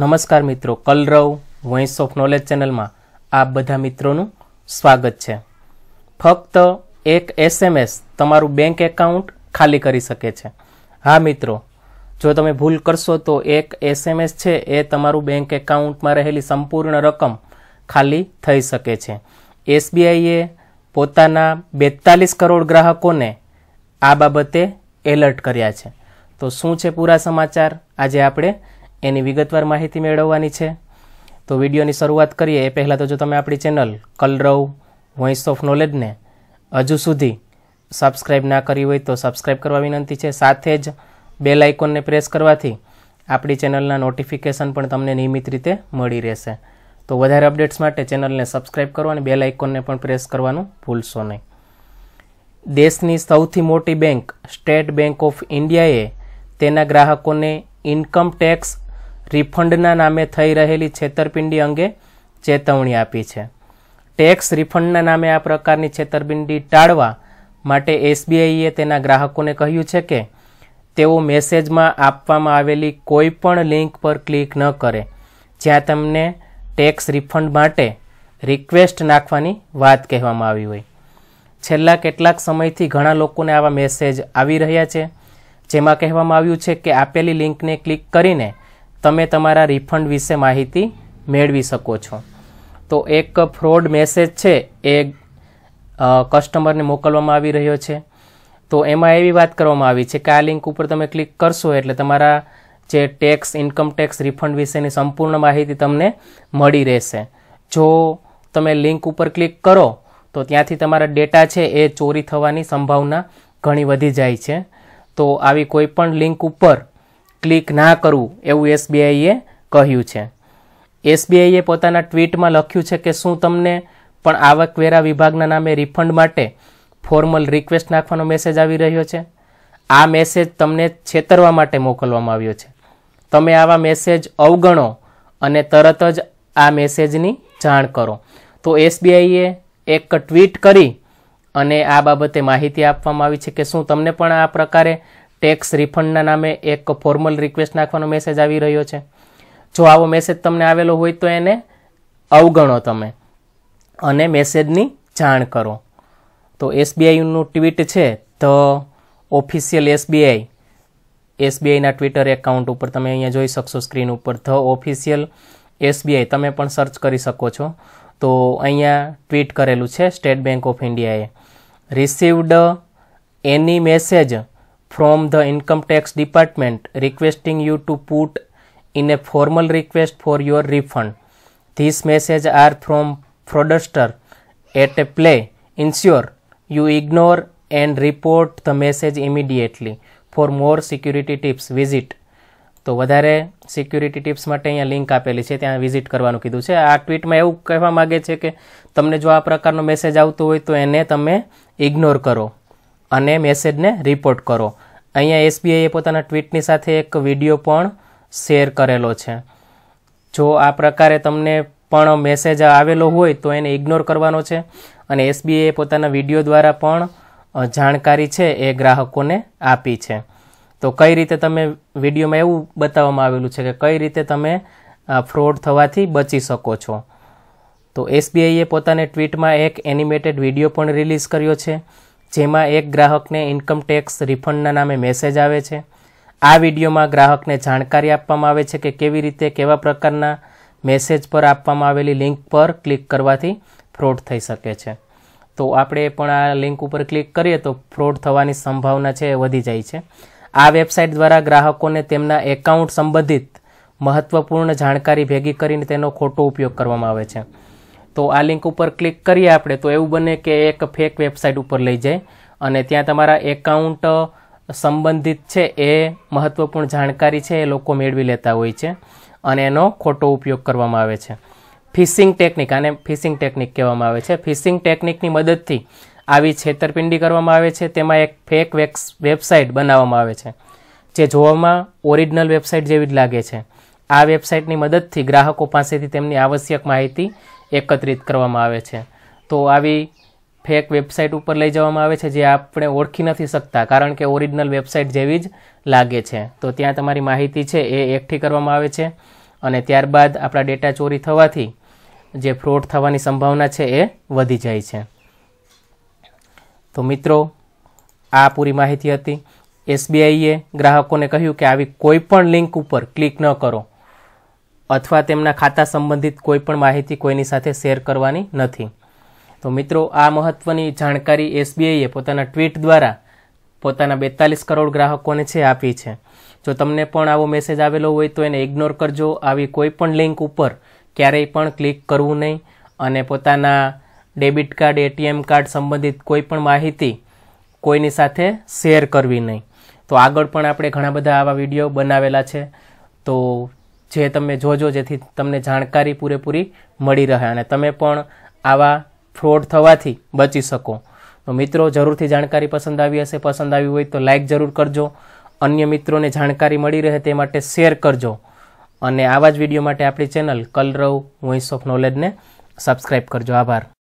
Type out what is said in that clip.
નમસ્કાર મિત્રો કલરવ voice of knowledge ચેનલમાં આપ બધા મિત્રોનું સ્વાગત છે ફક્ત એક એસએમએસ તમારું બેંક એકાઉન્ટ ખાલી કરી શકે છે હા મિત્રો જો તમે ભૂલ કરશો તો એક એસએમએસ છે એ તમારું બેંક એકાઉન્ટમાં રહેલી સંપૂર્ણ રકમ ખાલી થઈ શકે છે એસબીઆઈએ પોતાના બેતાલીસ કરોડ ગ્રાહકોને આ બાબતે એલર્ટ કર્યા છે તો શું છે પૂરા સમાચાર આજે આપણે એની વિગતવાર માહિતી મેળવવાની છે તો વિડીયોની શરૂઆત કરીએ એ પહેલાં તો જો તમે આપણી ચેનલ કલરવ વોઇસ ઓફ નોલેજને હજુ સુધી સબસ્ક્રાઈબ ના કરી હોય તો સબસ્ક્રાઈબ કરવા વિનંતી છે સાથે જ બેલ આઇકોનને પ્રેસ કરવાથી આપણી ચેનલના નોટિફિકેશન પણ તમને નિયમિત રીતે મળી રહેશે તો વધારે અપડેટ્સ માટે ચેનલને સબસ્ક્રાઈબ કરો અને બેલ આઇકોનને પણ પ્રેસ કરવાનું ભૂલશો નહીં દેશની સૌથી મોટી બેંક સ્ટેટ બેંક ઓફ ઇન્ડિયાએ તેના ગ્રાહકોને ઇન્કમ ટેક્સ રિફંડના નામે થઈ રહેલી છેતરપિંડી અંગે ચેતવણી આપી છે ટેક્સ રિફંડના નામે આ પ્રકારની છેતરપિંડી ટાળવા માટે એસબીઆઈએ તેના ગ્રાહકોને કહ્યું છે કે તેઓ મેસેજમાં આપવામાં આવેલી કોઈ પણ લિંક પર ક્લિક ન કરે જ્યાં તમને ટેક્સ રિફંડ માટે રિક્વેસ્ટ નાખવાની વાત કહેવામાં આવી હોય છેલ્લા કેટલાક સમયથી ઘણા લોકોને આવા મેસેજ આવી રહ્યા છે જેમાં કહેવામાં આવ્યું છે કે આપેલી લિંકને ક્લિક કરીને તમે તમારા રિફંડ વિશે માહિતી મેળવી શકો છો તો એક ફ્રોડ મેસેજ છે એ કસ્ટમરને મોકલવામાં આવી રહ્યો છે તો એમાં એવી વાત કરવામાં આવી છે કે આ લિંક ઉપર તમે ક્લિક કરશો એટલે તમારા જે ટેક્સ ઇન્કમ ટેક્સ રિફંડ વિશેની સંપૂર્ણ માહિતી તમને મળી રહેશે જો તમે લિંક ઉપર ક્લિક કરો તો ત્યાંથી તમારા ડેટા છે એ ચોરી થવાની સંભાવના ઘણી વધી જાય છે તો આવી કોઈ પણ લિંક ઉપર ક્લિક ના કરવું એવું એસબીઆઈએ કહ્યું છે એસબીઆઈએ પોતાના ટ્વીટમાં લખ્યું છે કે શું તમને પણ આવકવેરા વિભાગના નામે રિફંડ માટે ફોર્મલ રિક્વેસ્ટ નાખવાનો મેસેજ આવી રહ્યો છે આ મેસેજ તમને છેતરવા માટે મોકલવામાં આવ્યો છે તમે આવા મેસેજ અવગણો અને તરત જ આ મેસેજની જાણ કરો તો એસબીઆઈએ એક ટ્વીટ કરી અને આ બાબતે માહિતી આપવામાં આવી છે કે શું તમને પણ આ પ્રકારે ટેક્સ રિફંડના નામે એક ફોર્મલ રિક્વેસ્ટ નાખવાનો મેસેજ આવી રહ્યો છે જો આવો મેસેજ તમને આવેલો હોય તો એને અવગણો તમે અને મેસેજની જાણ કરો તો એસબીઆઈનું ટ્વીટ છે ધ ઓફિશિયલ એસબીઆઈ એસબીઆઈના ટ્વિટર એકાઉન્ટ ઉપર તમે અહીંયા જોઈ શકશો સ્ક્રીન ઉપર ધ ઓફિશિયલ એસબીઆઈ તમે પણ સર્ચ કરી શકો છો તો અહીંયા ટ્વીટ કરેલું છે સ્ટેટ બેંક ઓફ ઇન્ડિયાએ received any message from the income tax department requesting you to put in a formal request for your refund. These messages are from fraudster at a play. Ensure you ignore and report the message immediately. For more security tips, visit તો વધારે security tips માટે અહીંયા link આપેલી છે ત્યાં visit કરવાનું કીધું છે આ ટ્વીટમાં એવું કહેવા માગે છે કે તમને જો આ પ્રકારનો મેસેજ આવતો હોય તો એને તમે ઇગ્નોર કરો અને મેસેજને રિપોર્ટ કરો અહીંયા એસબીઆઈએ પોતાના ટ્વીટની સાથે એક વિડીયો પણ શેર કરેલો છે જો આ પ્રકારે તમને પણ મેસેજ આવેલો હોય તો એને ઇગ્નોર કરવાનો છે અને એસબીઆઈએ પોતાના વિડીયો દ્વારા પણ જાણકારી છે એ ગ્રાહકોને આપી છે તો કઈ રીતે તમે વિડીયોમાં એવું બતાવવામાં આવેલું છે કે કઈ રીતે તમે ફ્રોડ થવાથી બચી શકો છો તો એસબીઆઈએ પોતાને ટ્વીટમાં એક એનિમેટેડ વિડીયો પણ રિલીઝ કર્યો છે જેમાં એક ગ્રાહકને ઇન્કમ ટેક્સ રિફંડના નામે મેસેજ આવે છે આ વિડીયોમાં ગ્રાહકને જાણકારી આપવામાં આવે છે કે કેવી રીતે કેવા પ્રકારના મેસેજ પર આપવામાં આવેલી લિંક પર ક્લિક કરવાથી ફ્રોડ થઈ શકે છે તો આપણે પણ આ લિંક ઉપર ક્લિક કરીએ તો ફ્રોડ થવાની સંભાવના છે વધી જાય છે આ વેબસાઇટ દ્વારા ગ્રાહકોને તેમના એકાઉન્ટ સંબંધિત મહત્વપૂર્ણ જાણકારી ભેગી કરીને તેનો ખોટો ઉપયોગ કરવામાં આવે છે તો આ લિંક ઉપર ક્લિક કરીએ આપણે તો એવું બને કે એક ફેક વેબસાઇટ ઉપર લઈ જાય અને ત્યાં તમારા એકાઉન્ટ સંબંધિત છે એ મહત્વપૂર્ણ જાણકારી છે એ લોકો મેળવી લેતા હોય છે અને એનો ખોટો ઉપયોગ કરવામાં આવે છે ફિશિંગ ટેકનિક આને ફિશિંગ ટેકનિક કહેવામાં આવે છે ફિશિંગ ટેકનિકની મદદથી આવી છેતરપિંડી કરવામાં આવે છે તેમાં એક ફેક વેબસાઇટ બનાવવામાં આવે છે જે જોવામાં ઓરિજિનલ વેબસાઇટ જેવી જ લાગે છે આ વેબસાઇટની મદદથી ગ્રાહકો પાસેથી તેમની આવશ્યક માહિતી એકત્રિત કરવામાં આવે છે તો આવી ફેક વેબસાઇટ ઉપર લઈ જવામાં આવે છે જે આપણે ઓળખી નથી શકતા કારણ કે ઓરિજિનલ વેબસાઇટ જેવી જ લાગે છે તો ત્યાં તમારી માહિતી છે એ એકઠી કરવામાં આવે છે અને ત્યારબાદ આપણા ડેટા ચોરી થવાથી જે ફ્રોડ થવાની સંભાવના છે એ વધી જાય છે તો મિત્રો આ પૂરી માહિતી હતી એસબીઆઈએ ગ્રાહકોને કહ્યું કે આવી કોઈપણ લિંક ઉપર ક્લિક ન કરો અથવા તેમના ખાતા સંબંધિત કોઈ પણ માહિતી કોઈની સાથે શેર કરવાની નથી તો મિત્રો આ મહત્વની જાણકારી એસબીઆઈએ પોતાના ટ્વીટ દ્વારા પોતાના બેતાલીસ કરોડ ગ્રાહકોને છે આપી છે જો તમને પણ આવો મેસેજ આવેલો હોય તો એને ઇગ્નોર કરજો આવી કોઈ પણ લિંક ઉપર ક્યારેય પણ ક્લિક કરવું નહીં અને પોતાના ડેબિટ કાર્ડ એટીએમ કાર્ડ સંબંધિત કોઈ પણ માહિતી કોઈની સાથે શેર કરવી નહીં તો આગળ પણ આપણે ઘણા બધા આવા વિડીયો બનાવેલા છે તો જે તમે જોજો જેથી તમને જાણકારી પૂરેપૂરી મળી રહે અને તમે પણ આવા ફ્રોડ થવાથી બચી શકો તો મિત્રો જરૂરથી જાણકારી પસંદ આવી હશે પસંદ આવી હોય તો લાઇક જરૂર કરજો અન્ય મિત્રોને જાણકારી મળી રહે તે માટે શેર કરજો અને આવા જ વિડીયો માટે આપણી ચેનલ કલરવ વોઇસ ઓફ નોલેજને સબસ્ક્રાઈબ કરજો આભાર